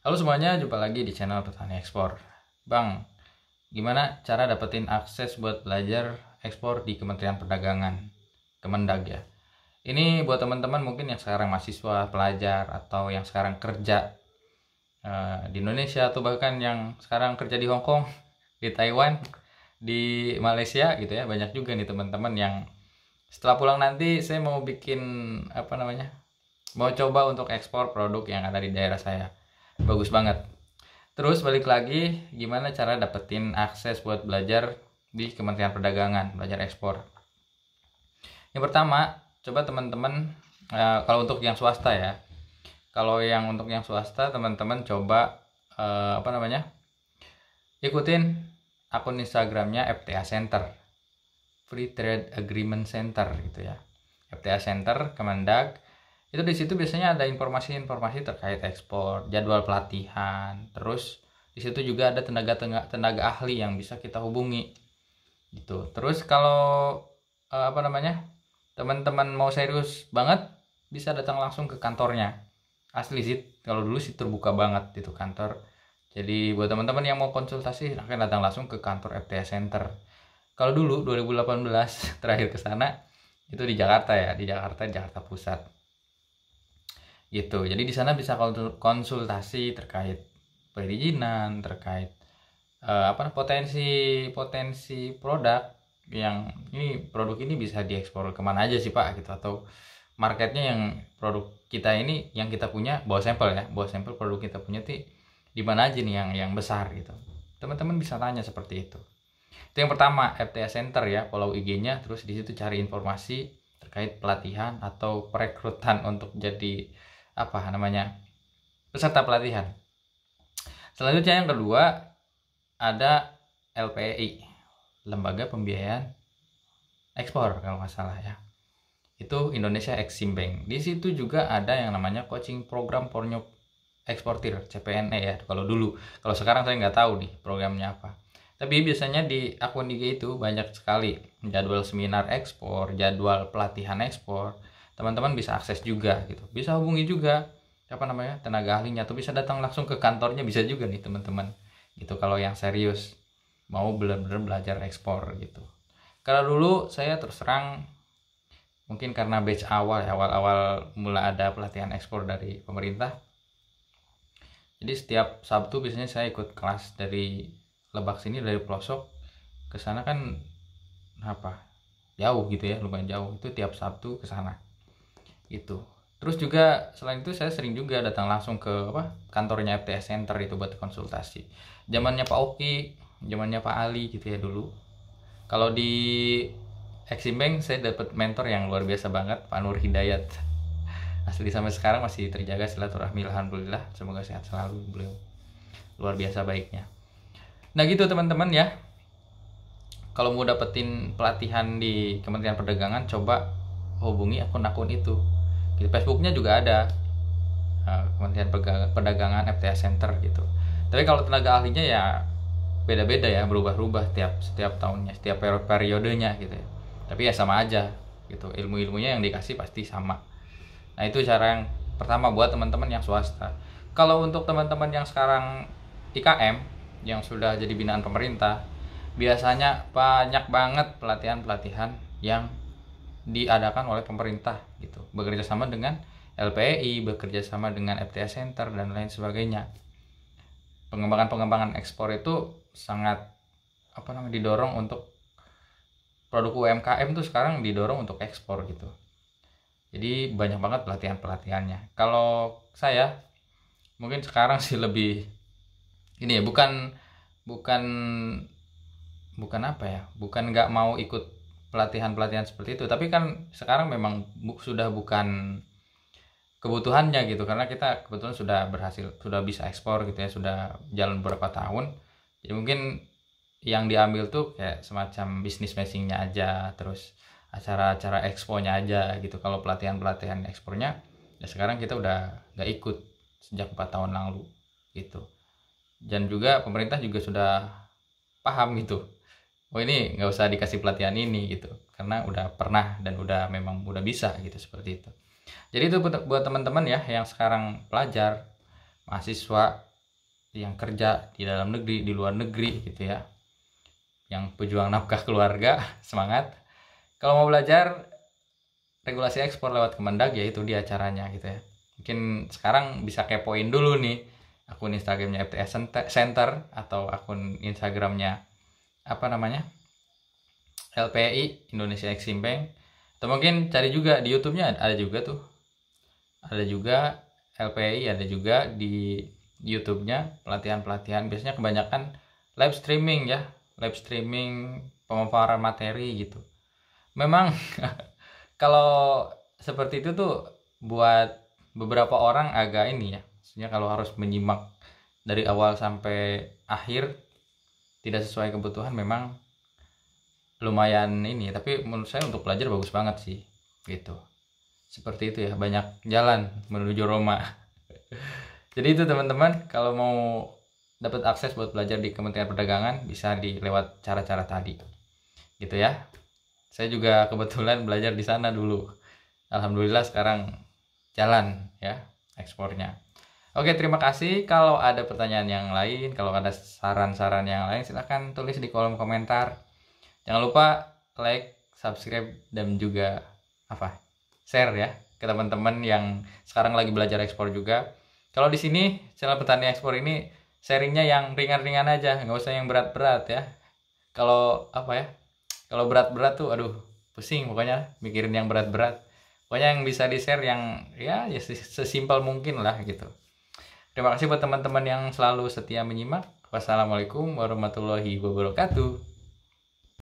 Halo semuanya, jumpa lagi di channel Petani Ekspor. Bang, gimana cara dapetin akses buat belajar ekspor di Kementerian Perdagangan? Kemendag ya. Ini buat teman-teman mungkin yang sekarang mahasiswa, pelajar, atau yang sekarang kerja uh, di Indonesia, atau bahkan yang sekarang kerja di Hong Kong, di Taiwan, di Malaysia gitu ya. Banyak juga nih teman-teman yang setelah pulang nanti saya mau bikin apa namanya? Mau coba untuk ekspor produk yang ada di daerah saya bagus banget terus balik lagi gimana cara dapetin akses buat belajar di Kementerian Perdagangan belajar ekspor yang pertama coba teman-teman e, kalau untuk yang swasta ya kalau yang untuk yang swasta teman-teman coba e, apa namanya ikutin akun Instagramnya FTA Center Free Trade Agreement Center gitu ya FTA Center Kemendag itu di situ biasanya ada informasi-informasi terkait ekspor jadwal pelatihan terus di situ juga ada tenaga tenaga ahli yang bisa kita hubungi gitu terus kalau uh, apa namanya teman-teman mau serius banget bisa datang langsung ke kantornya asli sih kalau dulu sih terbuka banget itu kantor jadi buat teman-teman yang mau konsultasi silahkan datang langsung ke kantor FTS Center kalau dulu 2018 terakhir ke sana itu di Jakarta ya di Jakarta Jakarta Pusat gitu jadi di sana bisa konsultasi terkait perizinan terkait uh, apa potensi potensi produk yang ini produk ini bisa diekspor kemana aja sih pak gitu atau marketnya yang produk kita ini yang kita punya bawa sampel ya bawa sampel produk kita punya ti di mana aja nih yang yang besar gitu teman-teman bisa tanya seperti itu itu yang pertama FTA Center ya follow IG-nya terus di situ cari informasi terkait pelatihan atau perekrutan untuk jadi apa namanya peserta pelatihan. Selanjutnya yang kedua ada LPI, Lembaga Pembiayaan Ekspor kalau nggak salah ya. Itu Indonesia Exim Bank. Di situ juga ada yang namanya coaching program porno eksportir CPNE ya kalau dulu. Kalau sekarang saya nggak tahu nih programnya apa. Tapi biasanya di akun IG itu banyak sekali jadwal seminar ekspor, jadwal pelatihan ekspor, teman-teman bisa akses juga gitu bisa hubungi juga apa namanya tenaga ahlinya atau bisa datang langsung ke kantornya bisa juga nih teman-teman gitu kalau yang serius mau benar-benar belajar ekspor gitu kalau dulu saya terus terang mungkin karena batch awal ya awal-awal mulai ada pelatihan ekspor dari pemerintah jadi setiap Sabtu biasanya saya ikut kelas dari Lebak sini dari pelosok ke sana kan apa jauh gitu ya lumayan jauh itu tiap Sabtu ke sana itu terus juga selain itu saya sering juga datang langsung ke apa kantornya FTS Center itu buat konsultasi zamannya Pak Oki zamannya Pak Ali gitu ya dulu kalau di Exim Bank saya dapat mentor yang luar biasa banget Pak Nur Hidayat asli sampai sekarang masih terjaga silaturahmi alhamdulillah semoga sehat selalu beliau luar biasa baiknya nah gitu teman-teman ya kalau mau dapetin pelatihan di Kementerian Perdagangan coba hubungi akun-akun itu di Facebooknya juga ada uh, Kementerian Perdagangan FTA Center gitu tapi kalau tenaga ahlinya ya beda-beda ya berubah-ubah setiap setiap tahunnya setiap periodenya gitu ya tapi ya sama aja gitu ilmu-ilmunya yang dikasih pasti sama nah itu cara yang pertama buat teman-teman yang swasta kalau untuk teman-teman yang sekarang IKM yang sudah jadi binaan pemerintah biasanya banyak banget pelatihan-pelatihan yang diadakan oleh pemerintah gitu bekerja sama dengan LPI bekerja sama dengan FTA Center dan lain sebagainya pengembangan-pengembangan ekspor itu sangat apa namanya didorong untuk produk UMKM tuh sekarang didorong untuk ekspor gitu jadi banyak banget pelatihan pelatihannya kalau saya mungkin sekarang sih lebih ini ya bukan bukan bukan apa ya bukan nggak mau ikut pelatihan-pelatihan seperti itu tapi kan sekarang memang bu, sudah bukan kebutuhannya gitu karena kita kebetulan sudah berhasil sudah bisa ekspor gitu ya sudah jalan beberapa tahun jadi mungkin yang diambil tuh kayak semacam bisnis matchingnya aja terus acara-acara exponya aja gitu kalau pelatihan-pelatihan ekspornya ya sekarang kita udah gak ikut sejak 4 tahun lalu gitu dan juga pemerintah juga sudah paham gitu oh ini nggak usah dikasih pelatihan ini gitu karena udah pernah dan udah memang udah bisa gitu seperti itu jadi itu buat teman-teman ya yang sekarang pelajar mahasiswa yang kerja di dalam negeri di luar negeri gitu ya yang pejuang nafkah keluarga semangat kalau mau belajar regulasi ekspor lewat Kemendag ya itu dia caranya gitu ya mungkin sekarang bisa kepoin dulu nih akun Instagramnya FTS Center atau akun Instagramnya apa namanya LPI Indonesia Exim Bank atau mungkin cari juga di YouTube-nya ada juga tuh ada juga LPI ada juga di YouTube-nya pelatihan-pelatihan biasanya kebanyakan live streaming ya live streaming pemaparan materi gitu memang kalau seperti itu tuh buat beberapa orang agak ini ya maksudnya kalau harus menyimak dari awal sampai akhir tidak sesuai kebutuhan memang lumayan ini tapi menurut saya untuk pelajar bagus banget sih gitu seperti itu ya banyak jalan menuju Roma jadi itu teman-teman kalau mau dapat akses buat belajar di Kementerian Perdagangan bisa dilewat cara-cara tadi gitu ya saya juga kebetulan belajar di sana dulu alhamdulillah sekarang jalan ya ekspornya Oke, terima kasih. Kalau ada pertanyaan yang lain, kalau ada saran-saran yang lain, silahkan tulis di kolom komentar. Jangan lupa like, subscribe, dan juga apa share ya ke teman-teman yang sekarang lagi belajar ekspor juga. Kalau di sini channel petani ekspor ini sharingnya yang ringan-ringan aja, nggak usah yang berat-berat ya. Kalau apa ya? Kalau berat-berat tuh, aduh, pusing pokoknya mikirin yang berat-berat. Pokoknya yang bisa di share yang ya, ya sesimpel mungkin lah gitu. Terima kasih buat teman-teman yang selalu setia menyimak. Wassalamualaikum warahmatullahi wabarakatuh.